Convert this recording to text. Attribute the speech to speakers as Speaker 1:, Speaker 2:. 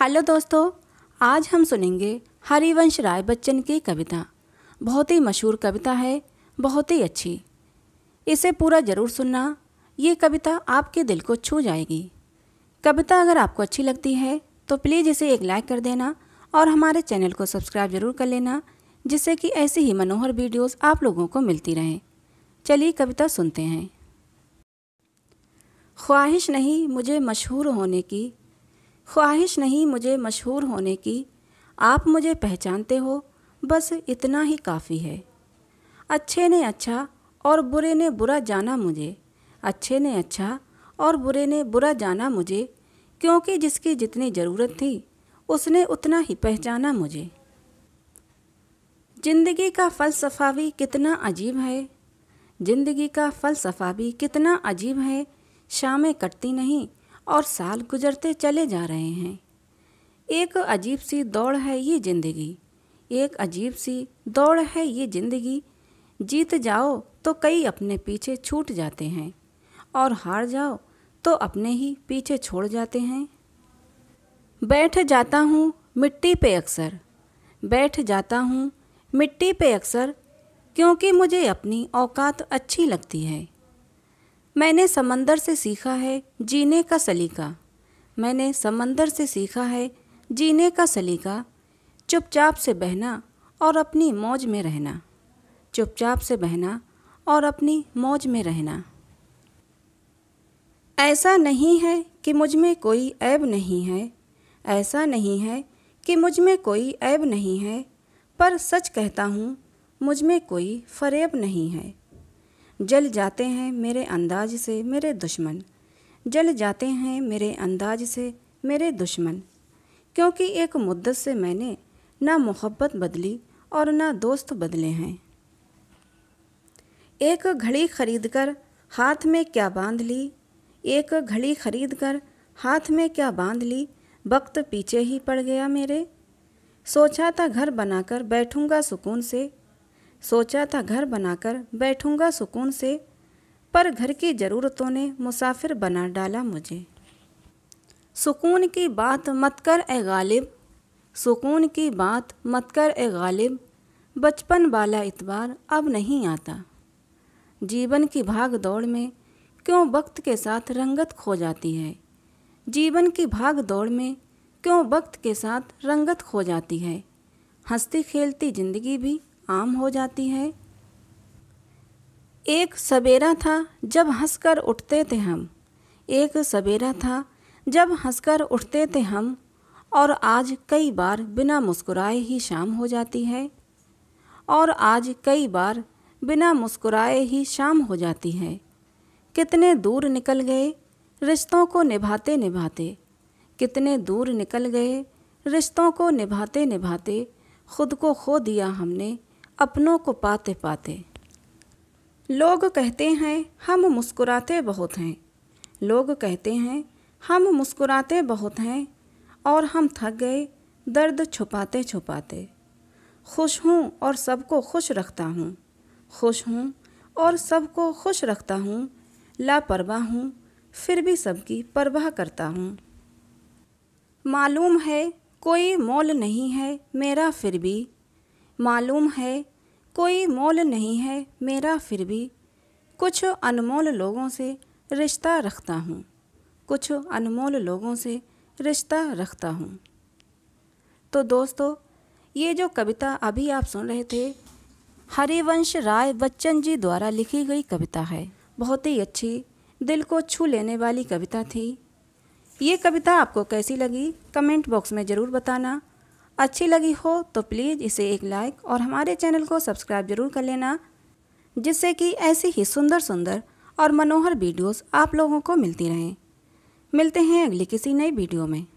Speaker 1: hello दोस्तों आज हम सुनेंगे हरिवंश राय बच्चन की कविता बहुत ही मशहूर कविता है बहुत ही अच्छी इसे पूरा ज़रूर सुनना ये कविता आपके दिल को छू जाएगी कविता अगर आपको अच्छी लगती है तो प्लीज़ इसे एक लाइक कर देना और हमारे चैनल को सब्सक्राइब ज़रूर कर लेना जिससे कि ऐसी ही मनोहर वीडियोस आप लोगों को मिलती रहें चलिए कविता सुनते हैं ख्वाहिश नहीं मुझे मशहूर होने की ख्वाहिश नहीं मुझे मशहूर होने की आप मुझे पहचानते हो बस इतना ही काफ़ी है अच्छे ने अच्छा और बुरे ने बुरा जाना मुझे अच्छे ने अच्छा और बुरे ने बुरा जाना मुझे क्योंकि जिसकी जितनी ज़रूरत थी उसने उतना ही पहचाना मुझे ज़िंदगी का फ़लसफ़ा भी कितना अजीब है ज़िंदगी का फ़लसफ़ा भी कितना अजीब है शामें कटती नहीं और साल गुजरते चले जा रहे हैं एक अजीब सी दौड़ है ये ज़िंदगी एक अजीब सी दौड़ है ये ज़िंदगी जीत जाओ तो कई अपने पीछे छूट जाते हैं और हार जाओ तो अपने ही पीछे छोड़ जाते हैं बैठ जाता हूँ मिट्टी पे अक्सर बैठ जाता हूँ मिट्टी पे अक्सर क्योंकि मुझे अपनी औकात अच्छी लगती है मैंने समंदर से सीखा है जीने का सलीका मैंने समंदर से सीखा है जीने का सलीका चुपचाप से बहना और अपनी मौज में रहना चुपचाप से बहना और अपनी मौज में रहना ऐसा नहीं है कि मुझ में कोई ऐब नहीं है ऐसा नहीं है कि मुझ में कोई ऐब नहीं है पर सच कहता हूँ मुझ में कोई फरेब नहीं है जल जाते हैं मेरे अंदाज से मेरे दुश्मन जल जाते हैं मेरे अंदाज से मेरे दुश्मन क्योंकि एक मुद्दत से मैंने ना मोहब्बत बदली और ना दोस्त बदले हैं एक घड़ी खरीद कर हाथ में क्या बांध ली एक घड़ी खरीद कर हाथ में क्या बांध ली वक्त पीछे ही पड़ गया मेरे सोचा था घर बनाकर बैठूंगा सुकून से सोचा था घर बनाकर बैठूंगा सुकून से पर घर की ज़रूरतों ने मुसाफिर बना डाला मुझे सुकून की बात मत कर ए गालिब सुकून की बात मत कर ए गालिब बचपन वाला इतबार अब नहीं आता जीवन की भाग दौड़ में क्यों वक्त के साथ रंगत खो जाती है जीवन की भाग दौड़ में क्यों वक्त के साथ रंगत खो जाती है हंसती खेलती ज़िंदगी भी आम हो जाती है एक सवेरा था जब हंसकर उठते थे हम एक सवेरा था जब हंसकर उठते थे हम और आज कई बार बिना मुस्कुराए ही शाम हो जाती है और आज कई बार बिना मुस्कुराए ही शाम हो जाती है कितने दूर निकल गए रिश्तों को निभाते निभाते कितने दूर निकल गए रिश्तों को निभाते निभाते खुद को खो दिया हमने अपनों को पाते पाते लोग कहते हैं हम मुस्कुराते बहुत हैं लोग कहते हैं हम मुस्कुराते बहुत हैं और हम थक गए दर्द छुपाते छुपाते खुश हूँ और सबको खुश रखता हूँ खुश हूँ और सबको खुश रखता हूँ लापरवाह हूँ फिर भी सबकी परवाह करता हूँ मालूम है कोई मोल नहीं है मेरा फिर भी मालूम है कोई मोल नहीं है मेरा फिर भी कुछ अनमोल लोगों से रिश्ता रखता हूँ कुछ अनमोल लोगों से रिश्ता रखता हूँ तो दोस्तों ये जो कविता अभी आप सुन रहे थे हरिवंश राय बच्चन जी द्वारा लिखी गई कविता है बहुत ही अच्छी दिल को छू लेने वाली कविता थी ये कविता आपको कैसी लगी कमेंट बॉक्स में ज़रूर बताना अच्छी लगी हो तो प्लीज़ इसे एक लाइक और हमारे चैनल को सब्सक्राइब जरूर कर लेना जिससे कि ऐसी ही सुंदर सुंदर और मनोहर वीडियोस आप लोगों को मिलती रहें मिलते हैं अगली किसी नई वीडियो में